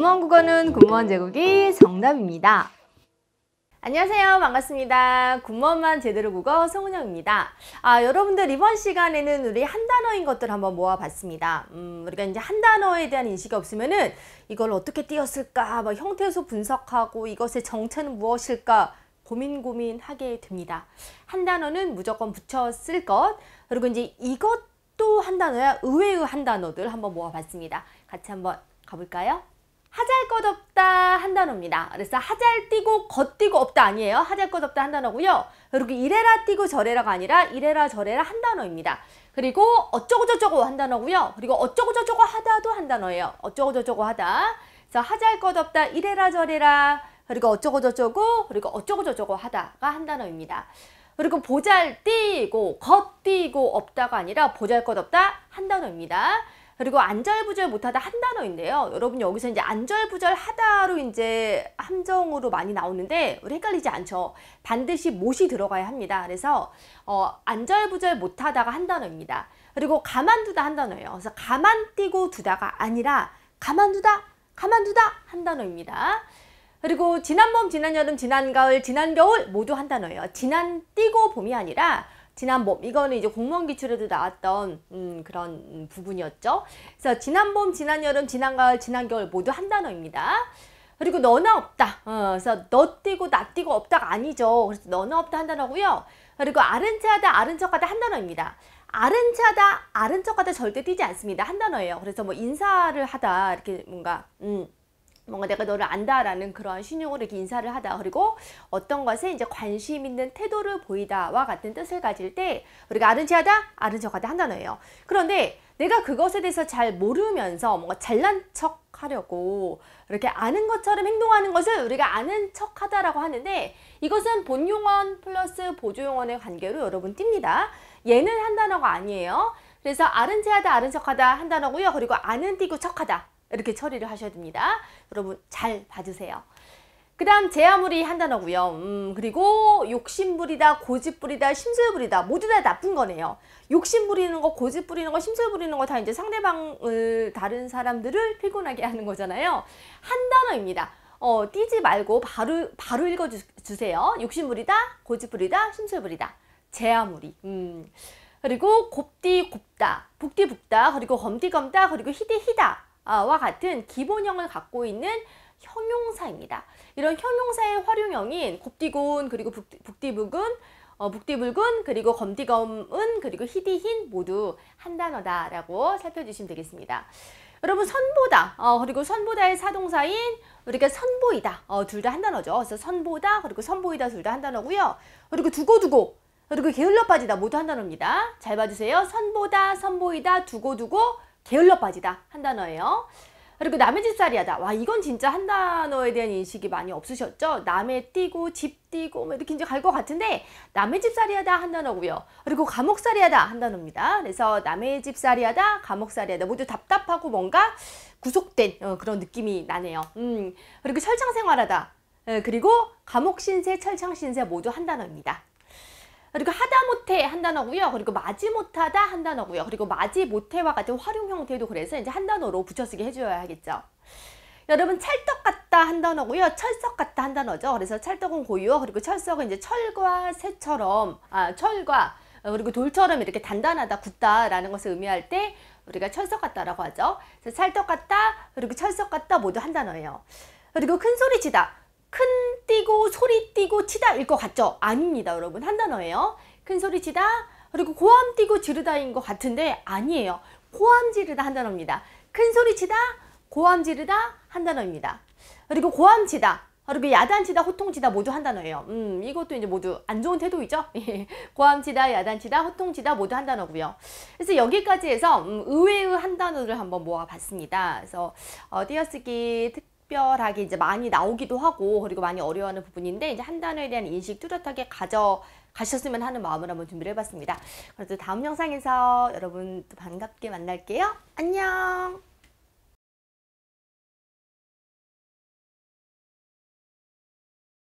공무원 국어는 공무원 제국이 정답입니다. 안녕하세요. 반갑습니다. 군무원만 제대로 국어 송은영입니다. 아, 여러분들 이번 시간에는 우리 한 단어인 것들 한번 모아봤습니다. 음, 우리가 이제 한 단어에 대한 인식이 없으면은 이걸 어떻게 띄었을까, 막 뭐 형태소 분석하고 이것의 정체는 무엇일까 고민 고민하게 됩니다. 한 단어는 무조건 붙였을 것, 그리고 이제 이것도 한 단어야 의외의 한 단어들 한번 모아봤습니다. 같이 한번 가볼까요? 하잘 것 없다 한 단어입니다. 그래서 하잘 뛰고 겉뛰고 없다 아니에요. 하잘 것 없다 한 단어고요. 그리고 이래라 뛰고 저래라가 아니라 이래라 저래라 한 단어입니다. 그리고 어쩌고저쩌고 한 단어고요. 그리고 어쩌고저쩌고 하다도 한 단어예요. 어쩌고저쩌고 하다. 그래서 하잘 것 없다 이래라 저래라 그리고 어쩌고저쩌고 그리고 어쩌고저쩌고 하다가 한 단어입니다. 그리고 보잘 뛰고 겉뛰고 없다가 아니라 보잘 것 없다 한 단어입니다. 그리고 안절부절 못하다 한 단어인데요. 여러분 여기서 이제 안절부절하다로 이제 함정으로 많이 나오는데 우리 헷갈리지 않죠. 반드시 못이 들어가야 합니다. 그래서 어, 안절부절 못하다가 한 단어입니다. 그리고 가만두다 한 단어예요. 그래서 가만띄고 두다가 아니라 가만두다, 가만두다 한 단어입니다. 그리고 지난 봄, 지난 여름, 지난 가을, 지난 겨울 모두 한 단어예요. 지난 띄고 봄이 아니라 지난봄 이거는 이제 공무원 기출에도 나왔던 음, 그런 부분이었죠. 그래서 지난봄, 지난여름, 지난가을, 지난겨울 모두 한 단어입니다. 그리고 너나 없다. 어, 그래서 너 뛰고 나 뛰고 없다가 아니죠. 그래서 너나 없다 한 단어고요. 그리고 아른 체하다 아른 척하다 한 단어입니다. 아른 체하다 아른 척하다 절대 뛰지 않습니다. 한 단어예요. 그래서 뭐 인사를 하다 이렇게 뭔가 음. 뭔가 내가 너를 안다라는 그런 신용으로 인사를 하다 그리고 어떤 것에 이제 관심 있는 태도를 보이다와 같은 뜻을 가질 때 우리가 아는 체하다 아는 척하다 한 단어예요 그런데 내가 그것에 대해서 잘 모르면서 뭔가 잘난 척 하려고 이렇게 아는 것처럼 행동하는 것을 우리가 아는 척 하다라고 하는데 이것은 본용언 플러스 보조용언의 관계로 여러분 띕니다 얘는 한 단어가 아니에요 그래서 아는 체하다 아는 척하다 한 단어고요 그리고 아는 띄고 척하다 이렇게 처리를 하셔야 됩니다. 여러분 잘 봐주세요. 그 다음 재화물이 한 단어고요. 음, 그리고 욕심부리다, 고집부리다, 심술부리다 모두 다 나쁜 거네요. 욕심부리는 거, 고집부리는 거, 심술부리는 거 다 이제 상대방을 다른 사람들을 피곤하게 하는 거잖아요. 한 단어입니다. 어, 띄지 말고 바로 바로 읽어주세요. 욕심부리다, 고집부리다, 심술부리다. 재화물이. 음. 그리고 곱디 곱다, 북디 북다, 그리고 검디 검다, 그리고 히디 히다. 와 같은 기본형을 갖고 있는 형용사입니다. 이런 형용사의 활용형인 곱디곤 그리고 북디북은 어, 북디붉은 그리고 검디검은 그리고 희디흰 모두 한 단어다라고 살펴주시면 되겠습니다. 여러분 선보다 어, 그리고 선보다의 사동사인 우리가 선보이다 어, 둘 다 한 단어죠. 그래서 선보다 그리고 선보이다 둘 다 한 단어고요. 그리고 두고두고 그리고 게을러 빠지다 모두 한 단어입니다. 잘 봐주세요. 선보다 선보이다 두고두고 게을러 빠지다 한 단어예요. 그리고 남의 집살이하다. 와 이건 진짜 한 단어에 대한 인식이 많이 없으셨죠? 남의 띠고집띠고뭐 이렇게 이제 갈것 같은데 남의 집살이하다 한 단어고요. 그리고 감옥살이하다 한 단어입니다. 그래서 남의 집살이하다, 감옥살이하다 모두 답답하고 뭔가 구속된 어, 그런 느낌이 나네요. 음 그리고 철창생활하다. 그리고 감옥신세, 철창신세 모두 한 단어입니다. 그리고 하다못해 한 단어고요. 그리고 마지못하다 한 단어고요. 그리고 마지못해와 같은 활용 형태도 그래서 이제 한 단어로 붙여쓰기 해줘야 하겠죠. 여러분 찰떡 같다 한 단어고요. 철석 같다 한 단어죠. 그래서 찰떡은 고유 그리고 철석은 이제 철과 새처럼 아 철과 어, 그리고 돌처럼 이렇게 단단하다 굳다라는 것을 의미할 때 우리가 철석 같다라고 하죠. 그래서 찰떡 같다 그리고 철석 같다 모두 한 단어예요. 그리고 큰 소리 치다 큰 띠고 뛰고 치다일 것 같죠? 아닙니다 여러분 한 단어예요. 큰소리 치다 그리고 고함 띄고 지르다인 것 같은데 아니에요. 고함 지르다 한 단어입니다. 큰소리 치다 고함 지르다 한 단어입니다. 그리고 고함 치다 그리고 야단치다 호통치다 모두 한 단어예요. 음 이것도 이제 모두 안 좋은 태도이죠. 고함치다 야단치다 호통치다 모두 한 단어고요. 그래서 여기까지 해서 음, 의외의 한 단어를 한번 모아봤습니다. 그래서 어, 띄어쓰기 특 특별하게 이제 많이 나오기도 하고 그리고 많이 어려워하는 부분인데 이제 한 단어에 대한 인식 뚜렷하게 가져 가셨으면 하는 마음을 한번 준비를 해봤습니다. 그래도 다음 영상에서 여러분 반갑게 만날게요. 안녕!